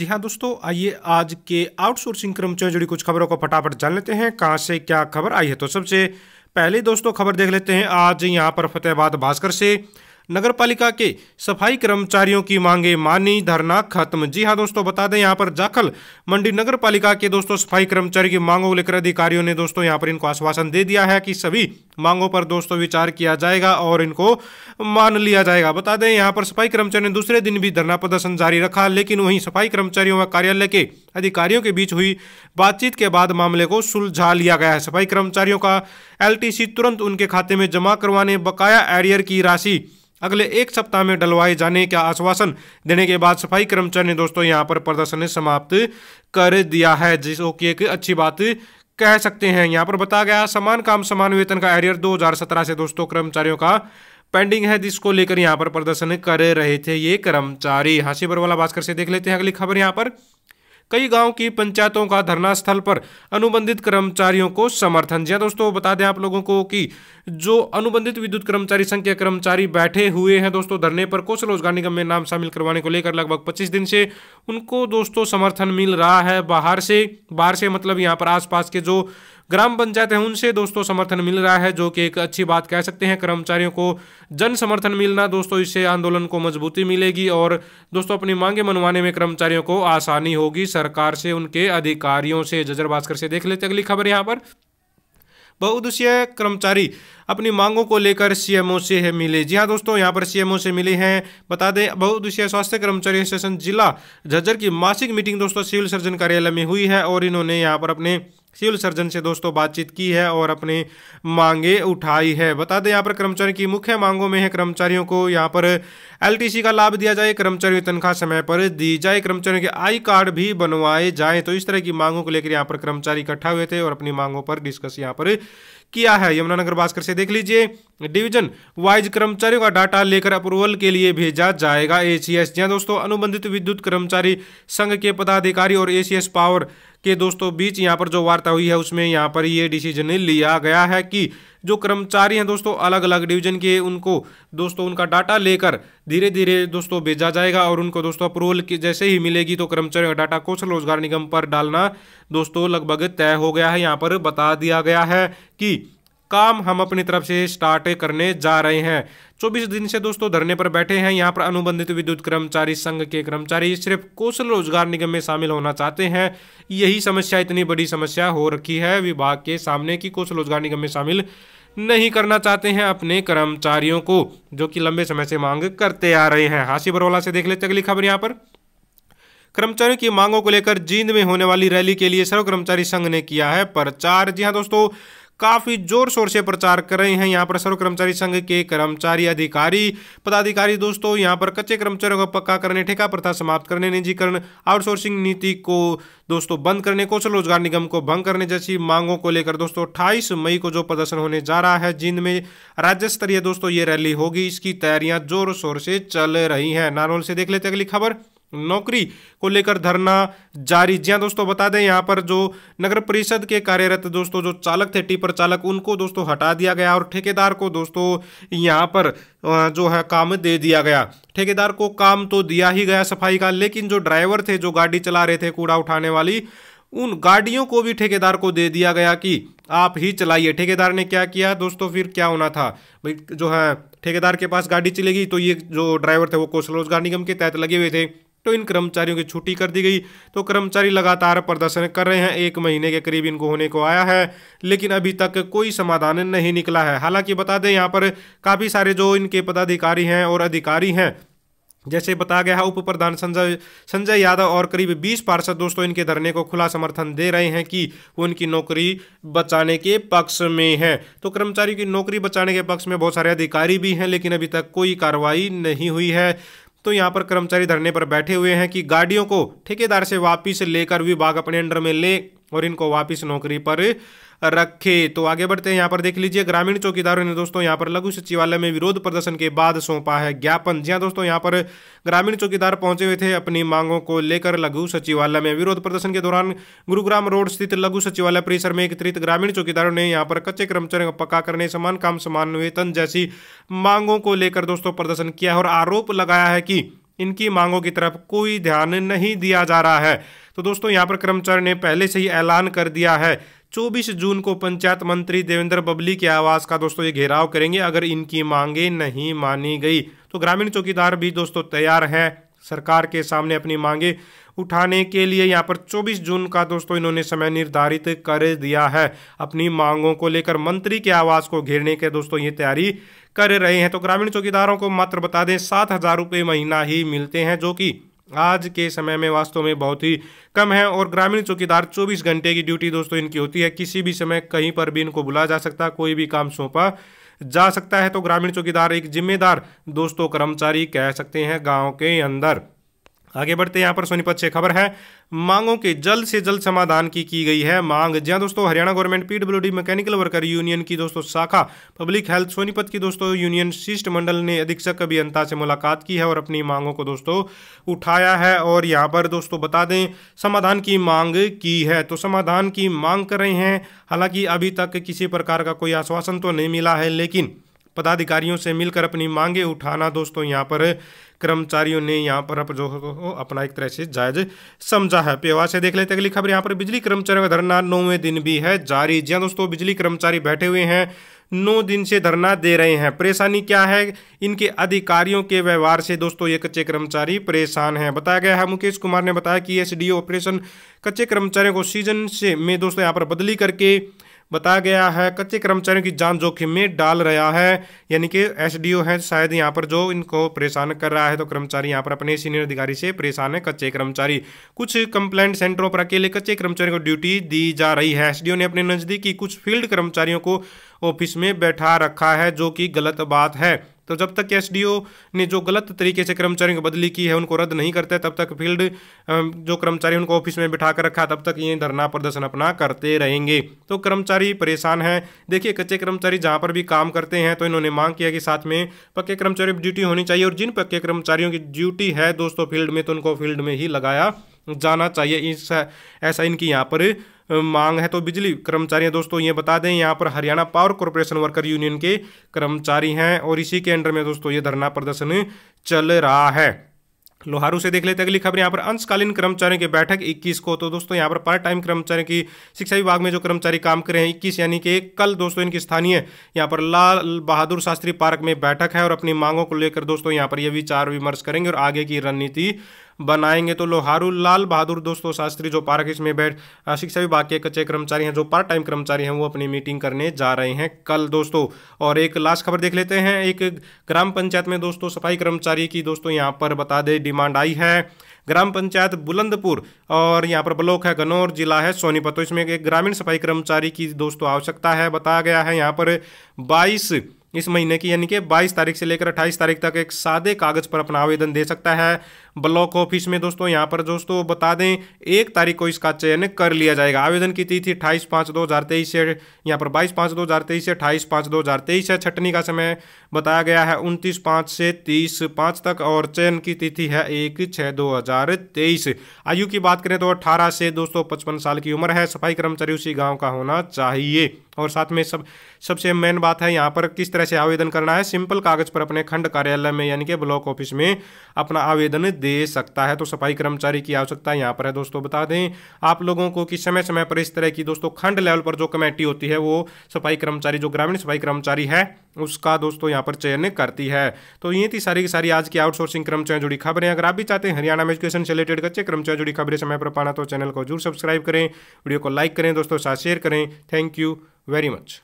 जी हाँ दोस्तों आइए आज के आउटसोर्सिंग कर्मचारियों जुड़ी कुछ खबरों को फटाफट जान लेते हैं कहाँ से क्या खबर आई है तो सबसे पहले दोस्तों खबर देख लेते हैं आज यहाँ पर फतेहाबाद भास्कर से नगर पालिका के सफाई कर्मचारियों की मांगे मानी धरना खत्म जी हाँ दोस्तों बता दें यहाँ पर जाखल मंडी नगर पालिका के दोस्तों सफाई कर्मचारी की मांगों को लेकर अधिकारियों ने दोस्तों यहाँ पर इनको आश्वासन दे दिया है कि सभी मांगों पर दोस्तों विचार किया जाएगा और इनको मान लिया जाएगा बता दें यहाँ पर सफाई कर्मचारियों ने दूसरे दिन भी धरना प्रदर्शन जारी रखा लेकिन वहीं सफाई कर्मचारियों व कार्यालय के अधिकारियों के बीच हुई बातचीत के बाद मामले को सुलझा लिया गया है सफाई कर्मचारियों का एलटीसी तुरंत उनके खाते में जमा करवाने बकाया एरियर की राशि अगले एक सप्ताह में डलवाए जाने का आश्वासन देने के बाद सफाई कर्मचारी ने दोस्तों यहाँ पर प्रदर्शन समाप्त कर दिया है जिसको की एक अच्छी बात कह सकते हैं यहाँ पर बताया गया समान काम समान वेतन का एरियर 2017 से दोस्तों कर्मचारियों का पेंडिंग है जिसको लेकर यहाँ पर प्रदर्शन कर रहे थे ये कर्मचारी हासिबर वाला भास्कर से देख लेते हैं अगली खबर यहाँ पर कई गांव की पंचायतों का धरना स्थल पर अनुबंधित कर्मचारियों को समर्थन जी हाँ दोस्तों बता दें आप लोगों को कि जो अनुबंधित विद्युत कर्मचारी संघ के कर्मचारी बैठे हुए हैं दोस्तों धरने पर कौशल रोजगार निगम में नाम शामिल करवाने को लेकर लगभग पच्चीस दिन से उनको दोस्तों समर्थन मिल रहा है बाहर से बाहर से मतलब यहाँ पर आसपास के जो ग्राम पंचायत है उनसे दोस्तों समर्थन मिल रहा है जो कि एक अच्छी बात कह सकते हैं कर्मचारियों को जन समर्थन मिलना दोस्तों इससे आंदोलन को मजबूती मिलेगी और दोस्तों अपनी मांगे मनवाने में कर्मचारियों को आसानी होगी सरकार से उनके अधिकारियों से जजर भास्कर से देख लेते अगली खबर यहाँ पर बहुदेशीय कर्मचारी अपनी मांगों को लेकर सीएमओ से है मिले जी हाँ दोस्तों यहाँ पर सीएमओ से मिले हैं बता दें बहुदेशीय स्वास्थ्य कर्मचारी एसोसिएशन जिला झज्जर की मासिक मीटिंग दोस्तों सिविल सर्जन कार्यालय में हुई है और इन्होंने यहाँ पर अपने सिविल सर्जन से दोस्तों बातचीत की है और अपनी मांगे उठाई है बता दें यहाँ पर कर्मचारी की मुख्य मांगों में है कर्मचारियों को यहाँ पर एलटीसी का लाभ दिया जाए कर्मचारियों की तनख्वाह समय पर दी जाए कर्मचारियों के आई कार्ड भी बनवाए जाएं तो इस तरह की मांगों को लेकर यहाँ पर कर्मचारी इकट्ठा हुए थे और अपनी मांगों पर डिस्कस यहाँ पर किया है यमुनानगर भास्कर से देख लीजिए डिवीजन वाइज कर्मचारियों का डाटा लेकर अप्रूवल के लिए भेजा जाएगा एसीएस जहां दोस्तों अनुबंधित विद्युत कर्मचारी संघ के पदाधिकारी और एसीएस पावर के दोस्तों बीच यहाँ पर जो वार्ता हुई है उसमें यहाँ पर ये डिसीजन लिया गया है कि जो कर्मचारी हैं दोस्तों अलग अलग डिवीजन के उनको दोस्तों उनका डाटा लेकर धीरे धीरे दोस्तों भेजा जाएगा और उनको दोस्तों अप्रूवल की जैसे ही मिलेगी तो कर्मचारी का डाटा कौशल रोजगार निगम पर डालना दोस्तों लगभग तय हो गया है यहाँ पर बता दिया गया है कि काम हम अपनी तरफ से स्टार्ट करने जा रहे हैं चौबीस दिन से दोस्तों धरने पर बैठे हैं यहाँ पर अनुबंधित विद्युत कर्मचारी संघ के कर्मचारी सिर्फ कौशल रोजगार निगम में शामिल होना चाहते हैं यही समस्या इतनी बड़ी समस्या हो रखी है विभाग के सामने की कौशल रोजगार निगम में शामिल नहीं करना चाहते हैं अपने कर्मचारियों को जो कि लंबे समय से मांग करते आ रहे हैं हाशी बरवाला से देख लेते अगली खबर यहाँ पर कर्मचारियों की मांगों को लेकर जींद में होने वाली रैली के लिए सर्व कर्मचारी संघ ने किया है प्रचार जी हाँ दोस्तों काफ़ी जोर शोर से प्रचार कर रहे हैं यहाँ पर सर्व कर्मचारी संघ के कर्मचारी अधिकारी पदाधिकारी दोस्तों यहाँ पर कच्चे कर्मचारियों को पक्का करने ठेका प्रथा समाप्त करने निजीकरण आउटसोर्सिंग नीति को दोस्तों बंद करने कौशल रोजगार निगम को भंग करने जैसी मांगों को लेकर दोस्तों अट्ठाईस मई को जो प्रदर्शन होने जा रहा है जिनमें राज्य स्तरीय दोस्तों ये रैली होगी इसकी तैयारियां जोर शोर से चल रही है नारोल से देख लेते अगली खबर नौकरी को लेकर धरना जारी जी दोस्तों बता दें यहाँ पर जो नगर परिषद के कार्यरत दोस्तों जो चालक थे टीपर चालक उनको दोस्तों हटा दिया गया और ठेकेदार को दोस्तों यहाँ पर जो है काम दे दिया गया ठेकेदार को काम तो दिया ही गया सफाई का लेकिन जो ड्राइवर थे जो गाड़ी चला रहे थे कूड़ा उठाने वाली उन गाड़ियों को भी ठेकेदार को दे दिया गया कि आप ही चलाइए ठेकेदार ने क्या किया दोस्तों फिर क्या होना था भाई जो है ठेकेदार के पास गाड़ी चलेगी तो ये जो ड्राइवर थे वो कौशल रोजगार निगम के तहत लगे हुए थे तो इन कर्मचारियों की छुट्टी कर दी गई तो कर्मचारी लगातार प्रदर्शन कर रहे हैं एक महीने के करीब इनको होने को आया है लेकिन अभी तक कोई समाधान नहीं निकला है हालांकि बता दें यहाँ पर काफ़ी सारे जो इनके पदाधिकारी हैं और अधिकारी हैं जैसे बताया गया है उप प्रधान संजय संजय यादव और करीब 20 पार्षद दोस्तों इनके धरने को खुला समर्थन दे रहे हैं कि वो इनकी नौकरी बचाने के पक्ष में हैं तो कर्मचारियों की नौकरी बचाने के पक्ष में बहुत सारे अधिकारी भी हैं लेकिन अभी तक कोई कार्रवाई नहीं हुई है तो यहाँ पर कर्मचारी धरने पर बैठे हुए हैं कि गाड़ियों को ठेकेदार से वापिस लेकर विभाग अपने अंडर में ले और इनको वापस नौकरी पर रखे तो आगे बढ़ते हैं यहाँ पर देख लीजिए ग्रामीण चौकीदारों ने दोस्तों यहाँ पर लघु सचिवालय में विरोध प्रदर्शन के बाद सौंपा है ज्ञापन जी हाँ दोस्तों यहाँ पर ग्रामीण चौकीदार पहुंचे हुए थे अपनी मांगों को लेकर लघु सचिवालय में विरोध प्रदर्शन के दौरान गुरुग्राम रोड स्थित लघु सचिवालय परिसर में एकत्रित ग्रामीण चौकीदारों ने यहाँ पर कच्चे कर्मचारियों को पक्का करने समान काम समान वेतन जैसी मांगों को लेकर दोस्तों प्रदर्शन किया है और आरोप लगाया है कि इनकी मांगों की तरफ कोई ध्यान नहीं दिया जा रहा है तो दोस्तों यहाँ पर कर्मचारी ने पहले से ही ऐलान कर दिया है 24 जून को पंचायत मंत्री देवेंद्र बबली के आवास का दोस्तों ये घेराव करेंगे अगर इनकी मांगे नहीं मानी गई तो ग्रामीण चौकीदार भी दोस्तों तैयार हैं सरकार के सामने अपनी मांगे उठाने के लिए यहाँ पर 24 जून का दोस्तों इन्होंने समय निर्धारित कर दिया है अपनी मांगों को लेकर मंत्री के आवास को घेरने के दोस्तों ये तैयारी कर रहे हैं तो ग्रामीण चौकीदारों को मात्र बता दें सात हज़ार रुपये महीना ही मिलते हैं जो कि आज के समय में वास्तव में बहुत ही कम है और ग्रामीण चौकीदार 24 घंटे की ड्यूटी दोस्तों इनकी होती है किसी भी समय कहीं पर भी इनको बुलाया जा सकता कोई भी काम सौंपा जा सकता है तो ग्रामीण चौकीदार एक जिम्मेदार दोस्तों कर्मचारी कह सकते हैं गाँव के अंदर आगे बढ़ते हैं यहाँ पर सोनीपत से खबर है मांगों के जल्द से जल्द समाधान की की गई है मांग जहाँ दोस्तों Haryana government PWD mechanical worker union की दोस्तों शाखा पब्लिक हेल्थ सोनीपत की दोस्तों यूनियन शिष्टमंडल ने अधीक्षक अभियंता से मुलाकात की है और अपनी मांगों को दोस्तों उठाया है और यहाँ पर दोस्तों बता दें समाधान की मांग की है तो समाधान की मांग कर रहे हैं हालांकि अभी तक किसी प्रकार का कोई आश्वासन तो नहीं मिला है लेकिन पदाधिकारियों से मिलकर अपनी मांगे उठाना दोस्तों यहाँ पर कर्मचारियों ने यहाँ पर जो अपना एक तरह से जायज समझा है पेवा से देख लेते अगली खबर यहाँ पर बिजली कर्मचारियों का धरना नौवें दिन भी है जारी जी दोस्तों बिजली कर्मचारी बैठे हुए हैं नौ दिन से धरना दे रहे हैं परेशानी क्या है इनके अधिकारियों के व्यवहार से दोस्तों ये कच्चे कर्मचारी परेशान हैं बताया गया है मुकेश कुमार ने बताया कि एसडीओ ऑपरेशन कच्चे कर्मचारियों को सीजन से में दोस्तों यहाँ पर बदली करके बताया गया है कच्चे कर्मचारियों की जान जोखिम में डाल रहा है यानी कि एस डी ओ है शायद यहाँ पर जो इनको परेशान कर रहा है तो कर्मचारी यहाँ पर अपने सीनियर अधिकारी से परेशान है कच्चे कर्मचारी कुछ कंप्लेंट सेंटरों पर अकेले कच्चे कर्मचारियों को ड्यूटी दी जा रही है एस ने अपने नज़दीकी कुछ फील्ड कर्मचारियों को ऑफिस में बैठा रखा है जो कि गलत बात है तो जब तक एस ने जो गलत तरीके से कर्मचारियों की बदली की है उनको रद्द नहीं करते तब तक फील्ड जो कर्मचारी उनको ऑफिस में बिठा कर रखा तब तक ये धरना प्रदर्शन अपना करते रहेंगे तो कर्मचारी परेशान हैं देखिए कच्चे कर्मचारी जहाँ पर भी काम करते हैं तो इन्होंने मांग किया कि साथ में पक्के कर्मचारियों की ड्यूटी होनी चाहिए और जिन पक्के कर्मचारियों की ड्यूटी है दोस्तों फील्ड में तो उनको फील्ड में ही लगाया जाना चाहिए इस ऐसा इनकी यहाँ पर मांग है तो बिजली कर्मचारी हैं दोस्तों ये बता दें यहाँ पर Haryana power corporation worker union के कर्मचारी हैं और इसी के अंडर में दोस्तों ये धरना प्रदर्शन चल रहा है लोहारू से देख लेते हैं अगली खबर यहाँ पर अंशकालीन कर्मचारियों की बैठक 21 को तो दोस्तों यहाँ पर पार्ट टाइम कर्मचारियों की शिक्षा विभाग में जो कर्मचारी काम कर रहे हैं 21 यानी कि कल दोस्तों इनकी स्थानीय यहाँ पर लाल बहादुर शास्त्री पार्क में बैठक है और अपनी मांगों को लेकर दोस्तों यहाँ पर ये विचार विमर्श करेंगे और आगे की रणनीति बनाएंगे तो लोहारू लाल बहादुर दोस्तों शास्त्री जो पार्क इसमें बैठ शिक्षा विभाग के कच्चे कर्मचारी हैं जो पार्ट टाइम कर्मचारी हैं वो अपनी मीटिंग करने जा रहे हैं कल दोस्तों और एक लास्ट खबर देख लेते हैं एक ग्राम पंचायत में दोस्तों सफाई कर्मचारी की दोस्तों यहाँ पर बता दे डिमांड आई है ग्राम पंचायत बुलंदपुर और यहाँ पर ब्लॉक है गनौर जिला है सोनीपत तो इसमें एक ग्रामीण सफाई कर्मचारी की दोस्तों आवश्यकता है बताया गया है यहाँ पर बाईस इस महीने की यानी कि 22 तारीख से लेकर 28 तारीख तक एक सादे कागज पर अपना आवेदन दे सकता है ब्लॉक ऑफिस में दोस्तों यहाँ पर दोस्तों बता दें एक तारीख को इसका चयन कर लिया जाएगा आवेदन की तिथि अठाईस पाँच दो हज़ार तेईस से यहाँ पर बाईस पाँच दो हज़ार तेईस से अठाईस पाँच दो हज़ार तेईस है छठनी का समय बताया गया है उनतीस पाँच से तीस पाँच तक और चयन की तिथि है एक छः दो हज़ार तेईस आयु की बात करें तो अट्ठारह से दोस्तों पचपन साल की उम्र है सफाई कर्मचारी उसी गाँव का होना चाहिए और साथ में सब सबसे मेन बात है यहाँ पर किस तरह से आवेदन करना है सिंपल कागज पर अपने खंड कार्यालय में यानी कि ब्लॉक ऑफिस में अपना आवेदन दे सकता है तो सफाई कर्मचारी की आवश्यकता यहाँ पर है दोस्तों बता दें आप लोगों को कि समय समय पर इस तरह की दोस्तों खंड लेवल पर जो कमेटी होती है वो सफाई कर्मचारी जो ग्रामीण सफाई कर्मचारी है उसका दोस्तों यहाँ पर चयन करती है तो ये थी सारी की सारी आज की आउटसोर्सिंग कर्मचारी जुड़ी खबरें अगर आप भी चाहते हैं हरियाणा में एजुकेशन से रिलेटेड कच्चे कर्मचारी जुड़ी खबरें समय पर पाना तो चैनल को जरूर सब्सक्राइब करें वीडियो को लाइक करें दोस्तों साथ शेयर करें थैंक यू वेरी मच